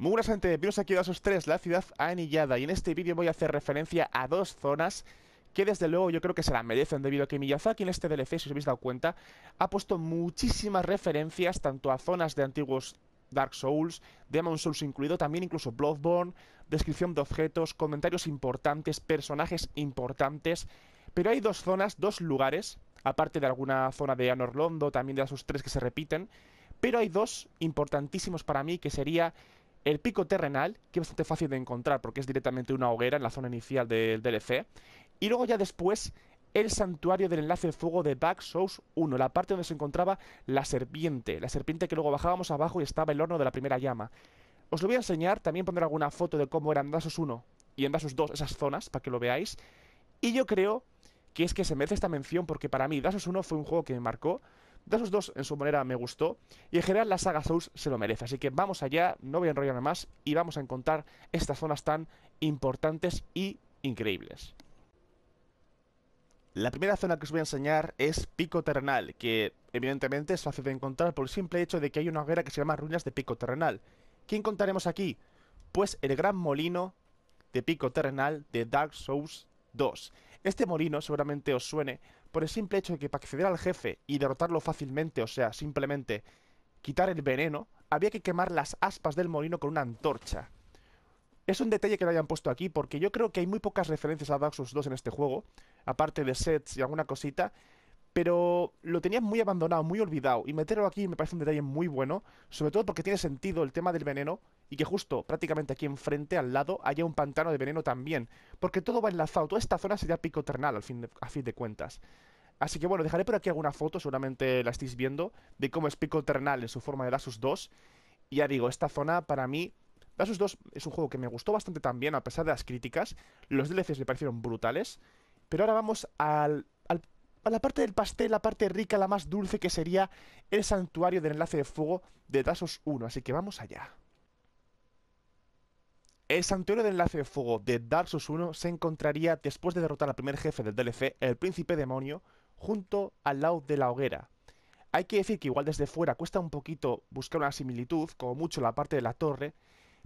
Muy buenas gente, bienvenidos aquí a esos 3, la ciudad anillada Y en este vídeo voy a hacer referencia a dos zonas que desde luego yo creo que se la merecen debido a que Miyazaki en este DLC, si os habéis dado cuenta Ha puesto muchísimas referencias tanto a zonas de antiguos Dark Souls, Demon Souls incluido, también incluso Bloodborne Descripción de objetos, comentarios importantes, personajes importantes Pero hay dos zonas, dos lugares, aparte de alguna zona de Anor Londo, también de esos 3 que se repiten pero hay dos importantísimos para mí, que sería el pico terrenal, que es bastante fácil de encontrar porque es directamente una hoguera en la zona inicial del DLC. Y luego ya después el santuario del enlace de fuego de Back Souls 1, la parte donde se encontraba la serpiente, la serpiente que luego bajábamos abajo y estaba el horno de la primera llama. Os lo voy a enseñar, también pondré alguna foto de cómo eran Dark Souls 1 y en Dark 2 esas zonas para que lo veáis. Y yo creo que es que se merece esta mención porque para mí Dark Souls 1 fue un juego que me marcó de esos 2 en su manera me gustó y en general la saga Souls se lo merece. Así que vamos allá, no voy a enrollarme más y vamos a encontrar estas zonas tan importantes y increíbles. La primera zona que os voy a enseñar es Pico Terrenal, que evidentemente es fácil de encontrar por el simple hecho de que hay una hoguera que se llama Ruinas de Pico Terrenal. ¿Qué encontraremos aquí? Pues el gran molino de Pico Terrenal de Dark Souls 2. Este molino seguramente os suene por el simple hecho de que para acceder al jefe y derrotarlo fácilmente, o sea, simplemente quitar el veneno, había que quemar las aspas del molino con una antorcha. Es un detalle que lo hayan puesto aquí, porque yo creo que hay muy pocas referencias a Dark Souls 2 en este juego, aparte de sets y alguna cosita, pero lo tenía muy abandonado, muy olvidado. Y meterlo aquí me parece un detalle muy bueno, sobre todo porque tiene sentido el tema del veneno y que justo prácticamente aquí enfrente, al lado, haya un pantano de veneno también. Porque todo va enlazado, toda esta zona sería pico ternal al fin a fin de cuentas. Así que bueno, dejaré por aquí alguna foto, seguramente la estáis viendo, de cómo es pico ternal en su forma de Dasus 2. Y ya digo, esta zona para mí... Dasus 2 es un juego que me gustó bastante también, a pesar de las críticas. Los DLCs me parecieron brutales. Pero ahora vamos al la parte del pastel, la parte rica, la más dulce, que sería el santuario del enlace de fuego de Dasos 1. Así que vamos allá. El santuario del enlace de fuego de Dark Souls se encontraría después de derrotar al primer jefe del DLC, el príncipe demonio, junto al lado de la hoguera. Hay que decir que igual desde fuera cuesta un poquito buscar una similitud, como mucho la parte de la torre,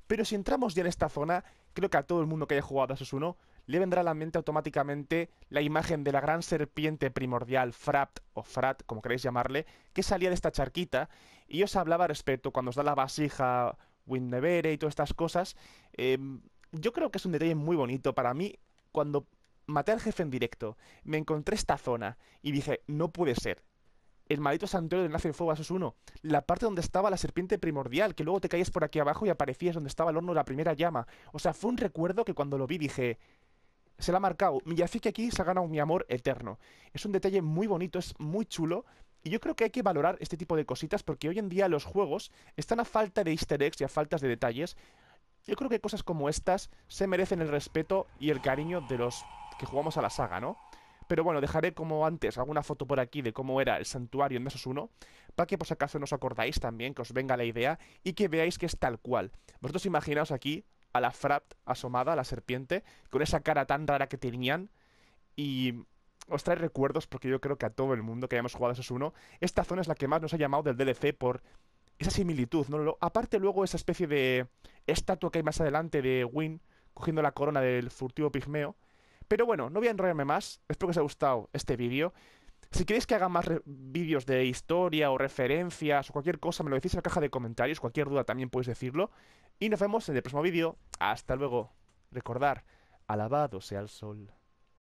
pero si entramos ya en esta zona, creo que a todo el mundo que haya jugado a Asus 1 le vendrá a la mente automáticamente la imagen de la gran serpiente primordial, Frapt o Frat, como queréis llamarle, que salía de esta charquita y os hablaba respecto cuando os da la vasija Windnevere y todas estas cosas. Em, yo creo que es un detalle muy bonito para mí cuando maté al jefe en directo, me encontré esta zona y dije, no puede ser, el maldito santuario del nace en Fuego uno. uno. la parte donde estaba la serpiente primordial, que luego te caías por aquí abajo y aparecías donde estaba el horno de la primera llama. O sea, fue un recuerdo que cuando lo vi dije, se la ha marcado. así que aquí se ha ganado mi amor eterno. Es un detalle muy bonito, es muy chulo. Y yo creo que hay que valorar este tipo de cositas porque hoy en día los juegos están a falta de easter eggs y a faltas de detalles. Yo creo que cosas como estas se merecen el respeto y el cariño de los que jugamos a la saga, ¿no? Pero bueno, dejaré como antes alguna foto por aquí de cómo era el santuario en Mesos 1, para que por pues, si acaso nos acordáis también, que os venga la idea y que veáis que es tal cual. Vosotros imaginaos aquí a la Frapt asomada, a la serpiente, con esa cara tan rara que tenían y os trae recuerdos, porque yo creo que a todo el mundo que hayamos jugado a esos 1, esta zona es la que más nos ha llamado del DLC por esa similitud, ¿no? Aparte luego esa especie de estatua que hay más adelante de Win cogiendo la corona del furtivo pigmeo, pero bueno, no voy a enrollarme más. Espero que os haya gustado este vídeo. Si queréis que haga más vídeos de historia o referencias o cualquier cosa, me lo decís en la caja de comentarios. Cualquier duda también podéis decirlo. Y nos vemos en el próximo vídeo. Hasta luego. Recordar, alabado sea el sol.